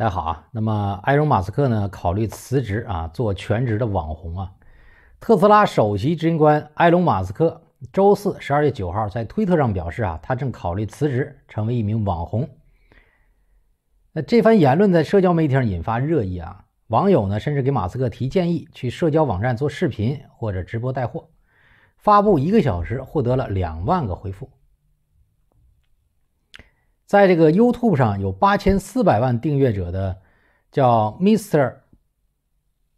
大家好啊，那么埃隆·马斯克呢考虑辞职啊，做全职的网红啊。特斯拉首席执行官埃隆·马斯克周四十二月九号在推特上表示啊，他正考虑辞职，成为一名网红。那这番言论在社交媒体上引发热议啊，网友呢甚至给马斯克提建议，去社交网站做视频或者直播带货，发布一个小时获得了两万个回复。在这个 YouTube 上有八千四百万订阅者的，叫 Mr.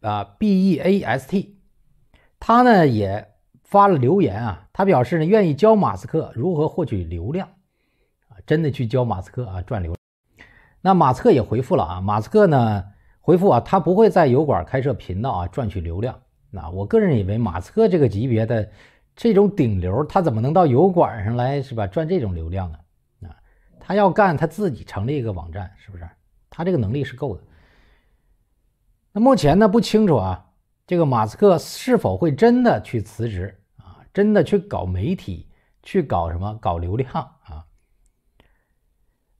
啊 B E A S T，他呢也发了留言啊，他表示呢愿意教马斯克如何获取流量，啊，真的去教马斯克啊赚流。那马斯克也回复了啊，马斯克呢回复啊，他不会在油管开设频道啊赚取流量。那我个人以为马斯克这个级别的这种顶流，他怎么能到油管上来是吧赚这种流量呢？他要干，他自己成立一个网站，是不是？他这个能力是够的。那目前呢，不清楚啊，这个马斯克是否会真的去辞职啊？真的去搞媒体，去搞什么？搞流量啊？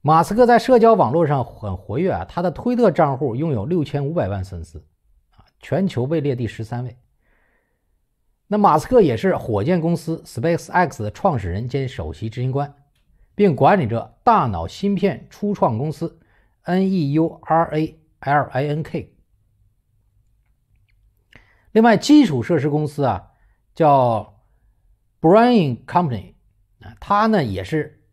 马斯克在社交网络上很活跃啊，他的推特账户拥有六千五百万粉丝啊，全球位列第十三位。那马斯克也是火箭公司 SpaceX 的创始人兼首席执行官。并管理着大脑芯片初创公司 Neuralink。另外，基础设施公司啊叫 Brain Company 啊，他呢也是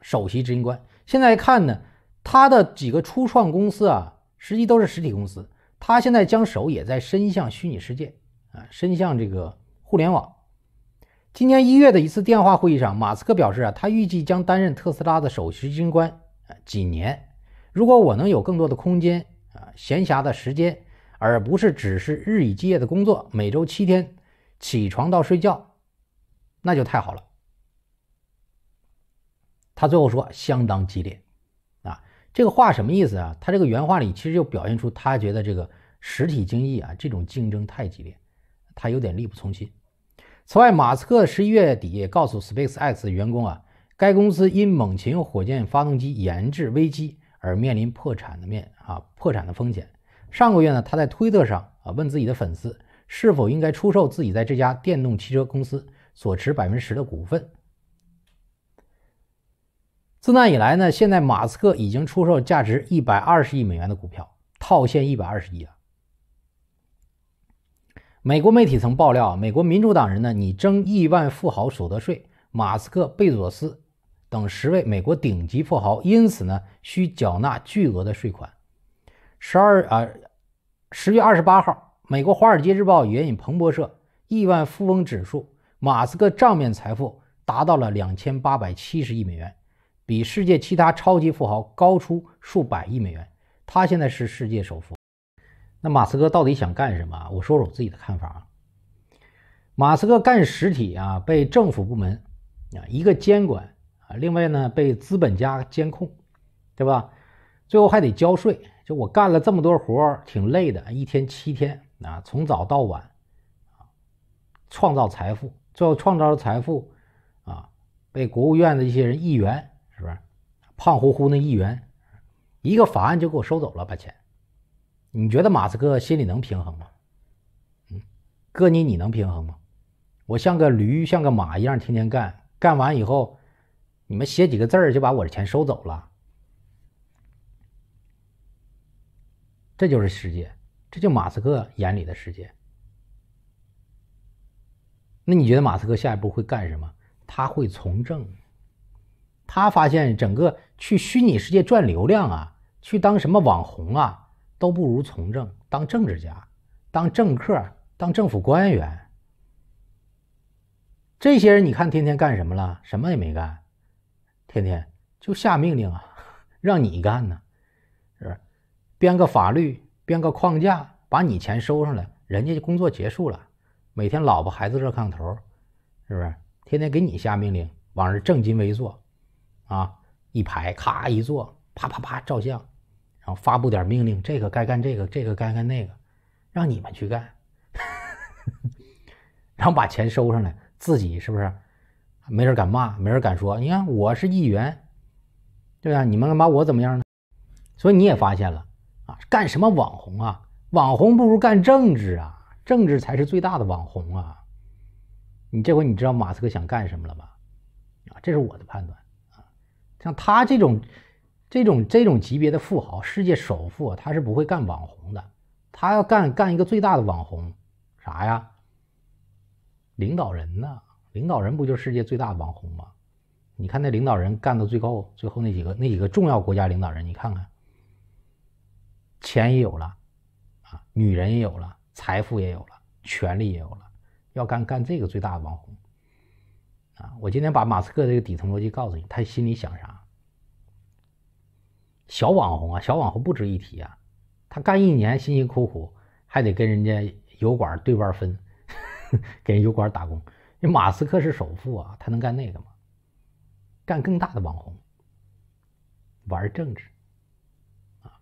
首席执行官。现在看呢，他的几个初创公司啊，实际都是实体公司。他现在将手也在伸向虚拟世界啊，伸向这个互联网。今年一月的一次电话会议上，马斯克表示啊，他预计将担任特斯拉的首席军官啊几年。如果我能有更多的空间啊，闲暇的时间，而不是只是日以继夜的工作，每周七天起床到睡觉，那就太好了。他最后说，相当激烈啊，这个话什么意思啊？他这个原话里其实就表现出他觉得这个实体经济啊，这种竞争太激烈，他有点力不从心。此外，马斯克十一月底告诉 SpaceX 员工啊，该公司因猛禽火箭发动机研制危机而面临破产的面啊破产的风险。上个月呢，他在推特上啊问自己的粉丝是否应该出售自己在这家电动汽车公司所持百分之十的股份。自那以来呢，现在马斯克已经出售价值一百二十亿美元的股票，套现一百二十亿啊。美国媒体曾爆料，美国民主党人呢，拟征亿万富豪所得税，马斯克、贝佐斯等十位美国顶级富豪因此呢需缴纳巨额的税款。十二啊，十月二十八号，美国《华尔街日报》援引彭博社亿万富翁指数，马斯克账面财富达到了两千八百七十亿美元，比世界其他超级富豪高出数百亿美元，他现在是世界首富。那马斯克到底想干什么？我说说我自己的看法。啊。马斯克干实体啊，被政府部门啊一个监管啊，另外呢被资本家监控，对吧？最后还得交税。就我干了这么多活儿，挺累的，一天七天啊，从早到晚啊，创造财富，最后创造了财富啊，被国务院的一些人、议员是不是胖乎乎的议员，一个法案就给我收走了，把钱。你觉得马斯克心里能平衡吗？嗯，搁你你能平衡吗？我像个驴像个马一样天天干，干完以后，你们写几个字儿就把我的钱收走了。这就是世界，这就马斯克眼里的世界。那你觉得马斯克下一步会干什么？他会从政。他发现整个去虚拟世界赚流量啊，去当什么网红啊。都不如从政，当政治家，当政客，当政府官员。这些人，你看天天干什么了？什么也没干，天天就下命令啊，让你干呢，是不是？编个法律，编个框架，把你钱收上来，人家就工作结束了。每天老婆孩子热炕头，是不是？天天给你下命令，往这正襟危坐，啊，一排咔一坐，啪啪啪照相。然后发布点命令，这个该干这个，这个该干那个，让你们去干，然后把钱收上来，自己是不是没人敢骂，没人敢说？你看我是议员，对吧？你们能把我怎么样呢？所以你也发现了啊，干什么网红啊？网红不如干政治啊，政治才是最大的网红啊！你这回你知道马斯克想干什么了吧？啊，这是我的判断啊，像他这种。这种这种级别的富豪，世界首富，他是不会干网红的。他要干干一个最大的网红，啥呀？领导人呢？领导人不就是世界最大的网红吗？你看那领导人干到最高，最后那几个那几个重要国家领导人，你看看，钱也有了，啊，女人也有了，财富也有了，权力也有了，要干干这个最大的网红，啊！我今天把马斯克这个底层逻辑告诉你，他心里想啥？小网红啊，小网红不值一提啊，他干一年辛辛苦苦，还得跟人家油管对半分，给人油管打工。你马斯克是首富啊，他能干那个吗？干更大的网红，玩政治，啊，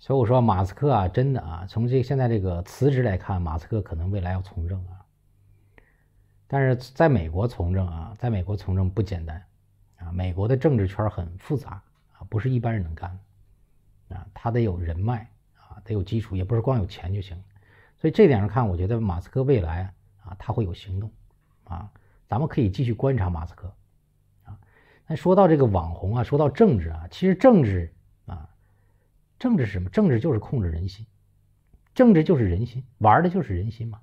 所以我说马斯克啊，真的啊，从这现在这个辞职来看，马斯克可能未来要从政啊。但是在美国从政啊，在美国从政不简单，啊，美国的政治圈很复杂。不是一般人能干的啊，他得有人脉啊，得有基础，也不是光有钱就行。所以这点上看，我觉得马斯克未来啊，他会有行动啊，咱们可以继续观察马斯克啊。那说到这个网红啊，说到政治啊，其实政治啊，政治是什么？政治就是控制人心，政治就是人心，玩的就是人心嘛。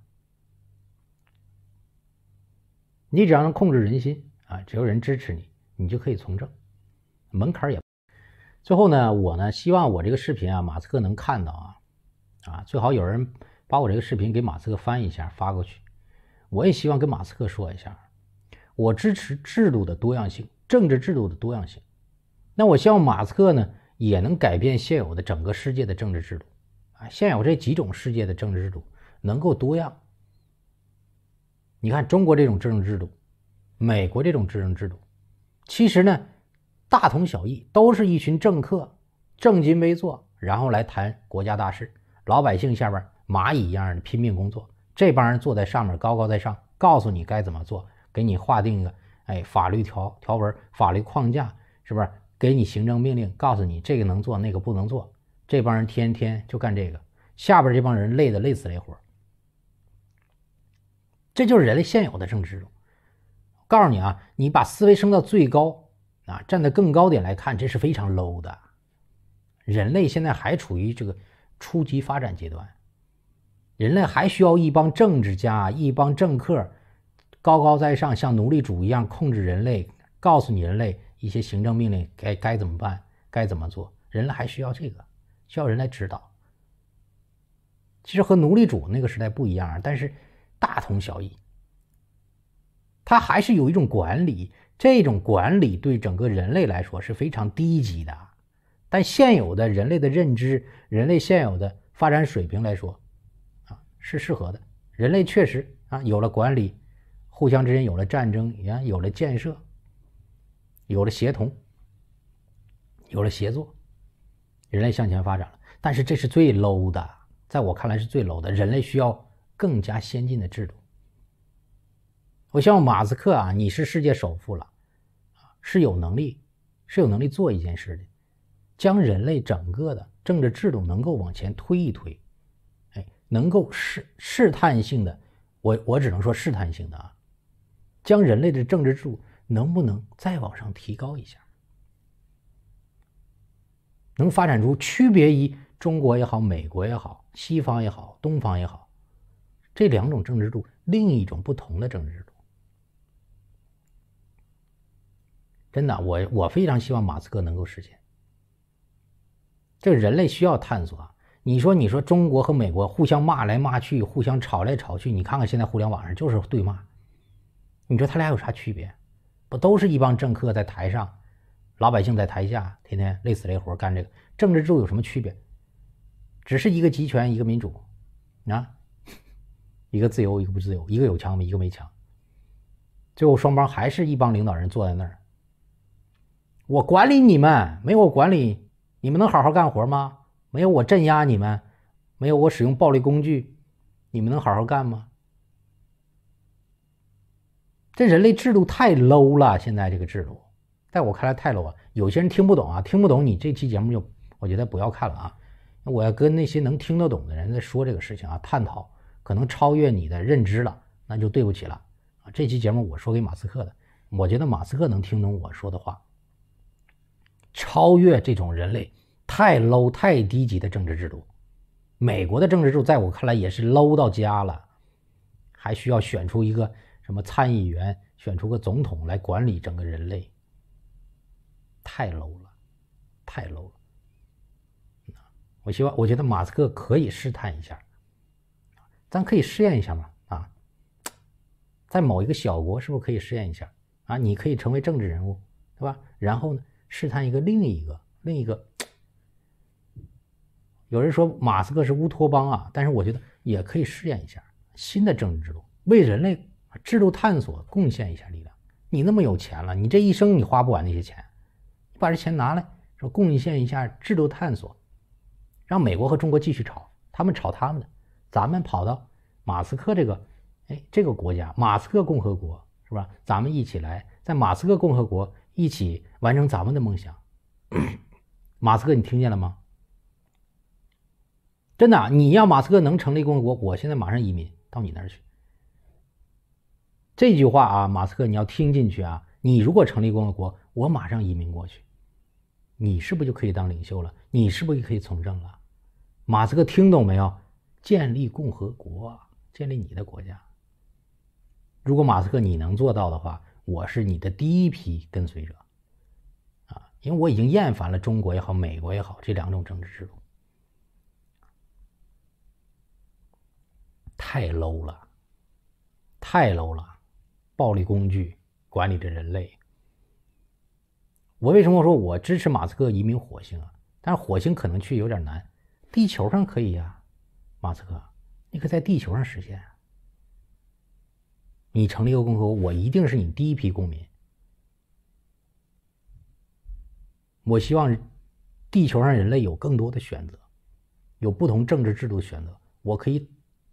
你只要能控制人心啊，只要人支持你，你就可以从政，门槛也。最后呢，我呢希望我这个视频啊，马斯克能看到啊，啊最好有人把我这个视频给马斯克翻一下发过去。我也希望跟马斯克说一下，我支持制度的多样性，政治制度的多样性。那我希望马斯克呢也能改变现有的整个世界的政治制度啊，现有这几种世界的政治制度能够多样。你看，中国这种政治制度，美国这种政治制度，其实呢。大同小异，都是一群政客正襟危坐，然后来谈国家大事。老百姓下边蚂蚁一样的拼命工作，这帮人坐在上面高高在上，告诉你该怎么做，给你划定一个哎法律条条文、法律框架，是不是？给你行政命令，告诉你这个能做，那个不能做。这帮人天天就干这个，下边这帮人累的累死累活。这就是人类现有的政治。我告诉你啊，你把思维升到最高。啊，站在更高点来看，这是非常 low 的。人类现在还处于这个初级发展阶段，人类还需要一帮政治家、一帮政客高高在上，像奴隶主一样控制人类，告诉你人类一些行政命令，该该怎么办，该怎么做。人类还需要这个，需要人来指导。其实和奴隶主那个时代不一样，但是大同小异。他还是有一种管理。这种管理对整个人类来说是非常低级的，但现有的人类的认知、人类现有的发展水平来说，啊是适合的。人类确实啊有了管理，互相之间有了战争，也有了建设，有了协同，有了协作，人类向前发展了。但是这是最 low 的，在我看来是最 low 的。人类需要更加先进的制度。不像马斯克啊，你是世界首富了，是有能力，是有能力做一件事的，将人类整个的政治制度能够往前推一推，哎，能够试试探性的，我我只能说试探性的啊，将人类的政治制度能不能再往上提高一下，能发展出区别于中国也好、美国也好、西方也好、东方也好这两种政治制度，另一种不同的政治。制度。真的，我我非常希望马斯克能够实现。这人类需要探索你说，你说，中国和美国互相骂来骂去，互相吵来吵去。你看看现在互联网上就是对骂。你说他俩有啥区别？不都是一帮政客在台上，老百姓在台下，天天累死累活干这个。政治制度有什么区别？只是一个集权，一个民主，啊，一个自由，一个不自由，一个有枪，一个没枪。最后，双方还是一帮领导人坐在那儿。我管理你们，没有我管理，你们能好好干活吗？没有我镇压你们，没有我使用暴力工具，你们能好好干吗？这人类制度太 low 了，现在这个制度，在我看来太 low 了。有些人听不懂啊，听不懂你这期节目就，我觉得不要看了啊。我要跟那些能听得懂的人在说这个事情啊，探讨可能超越你的认知了，那就对不起了啊。这期节目我说给马斯克的，我觉得马斯克能听懂我说的话。超越这种人类太 low 太低级的政治制度，美国的政治制度在我看来也是 low 到家了，还需要选出一个什么参议员，选出个总统来管理整个人类，太 low 了，太 low 了。我希望我觉得马斯克可以试探一下，咱可以试验一下嘛。啊，在某一个小国是不是可以试验一下？啊，你可以成为政治人物，对吧？然后呢？试探一个另一个另一个，有人说马斯克是乌托邦啊，但是我觉得也可以试验一下新的政治制度，为人类制度探索贡献一下力量。你那么有钱了，你这一生你花不完那些钱，你把这钱拿来，说贡献一下制度探索，让美国和中国继续吵，他们吵他们的，咱们跑到马斯克这个，哎，这个国家马斯克共和国是吧？咱们一起来在马斯克共和国。一起完成咱们的梦想，马斯克，你听见了吗？真的，你要马斯克能成立共和国，我现在马上移民到你那儿去。这句话啊，马斯克，你要听进去啊。你如果成立共和国，我马上移民过去，你是不是就可以当领袖了？你是不是也可以从政了？马斯克，听懂没有？建立共和国，建立你的国家。如果马斯克你能做到的话。我是你的第一批跟随者，啊，因为我已经厌烦了中国也好，美国也好这两种政治制度，太 low 了，太 low 了，暴力工具管理着人类。我为什么说我支持马斯克移民火星啊？但是火星可能去有点难，地球上可以呀，马斯克，你可以在地球上实现。你成立一个共和国，我一定是你第一批公民。我希望地球上人类有更多的选择，有不同政治制度的选择。我可以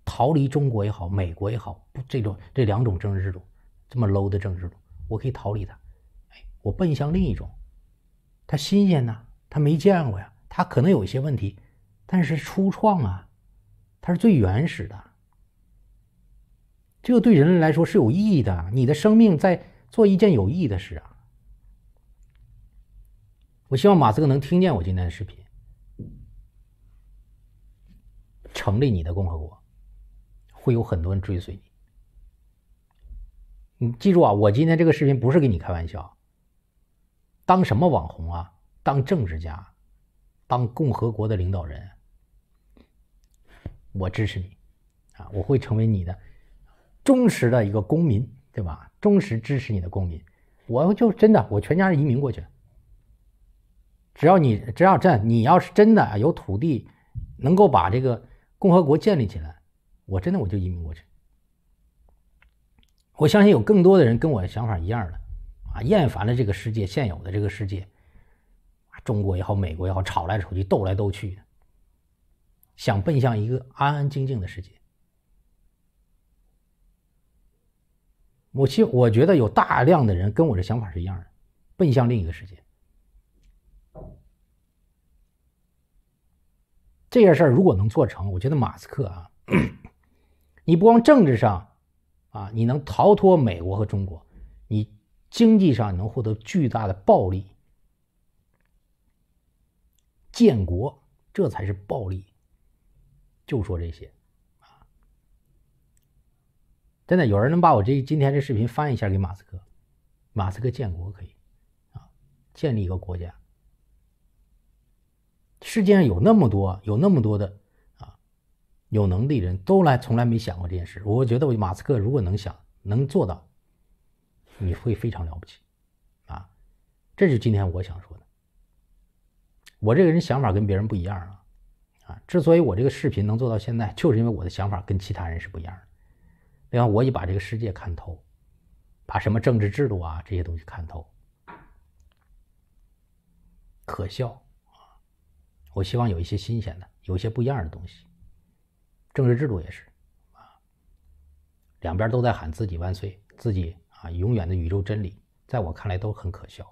逃离中国也好，美国也好，这种这两种政治制度这么 low 的政治制度，我可以逃离它。哎，我奔向另一种，它新鲜呐，它没见过呀，它可能有一些问题，但是初创啊，它是最原始的。这对人类来说是有意义的，你的生命在做一件有意义的事啊！我希望马斯克能听见我今天的视频，成立你的共和国，会有很多人追随你。你记住啊，我今天这个视频不是跟你开玩笑。当什么网红啊？当政治家，当共和国的领导人，我支持你啊！我会成为你的。忠实的一个公民，对吧？忠实支持你的公民，我就真的，我全家移民过去。只要你只要这，你要是真的有土地，能够把这个共和国建立起来，我真的我就移民过去。我相信有更多的人跟我想法一样的，啊，厌烦了这个世界现有的这个世界，啊，中国也好，美国也好，吵来吵去，斗来斗去的，想奔向一个安安静静的世界。我其实我觉得有大量的人跟我的想法是一样的，奔向另一个世界。这件事儿如果能做成，我觉得马斯克啊，你不光政治上啊，你能逃脱美国和中国，你经济上能获得巨大的暴利。建国这才是暴利。就说这些。真的，有人能把我这今天这视频翻一下给马斯克，马斯克建国可以，啊，建立一个国家。世界上有那么多，有那么多的啊，有能力的人都来，从来没想过这件事。我觉得，我马斯克如果能想能做到，你会非常了不起，啊，这是今天我想说的。我这个人想法跟别人不一样啊，啊，之所以我这个视频能做到现在，就是因为我的想法跟其他人是不一样的。另外，我也把这个世界看透，把什么政治制度啊这些东西看透，可笑啊！我希望有一些新鲜的，有一些不一样的东西。政治制度也是啊，两边都在喊自己万岁，自己啊永远的宇宙真理，在我看来都很可笑。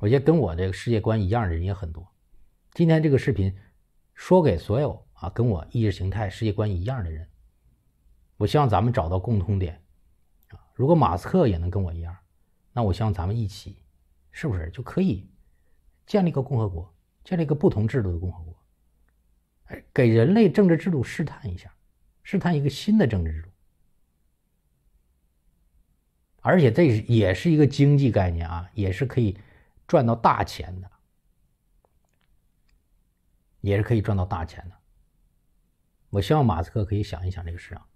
我觉得跟我这个世界观一样的人也很多。今天这个视频说给所有啊跟我意识形态世界观一样的人。我希望咱们找到共通点啊！如果马斯克也能跟我一样，那我希望咱们一起，是不是就可以建立一个共和国，建立一个不同制度的共和国？哎，给人类政治制度试探一下，试探一个新的政治制度。而且这也是一个经济概念啊，也是可以赚到大钱的，也是可以赚到大钱的。我希望马斯克可以想一想这个事啊。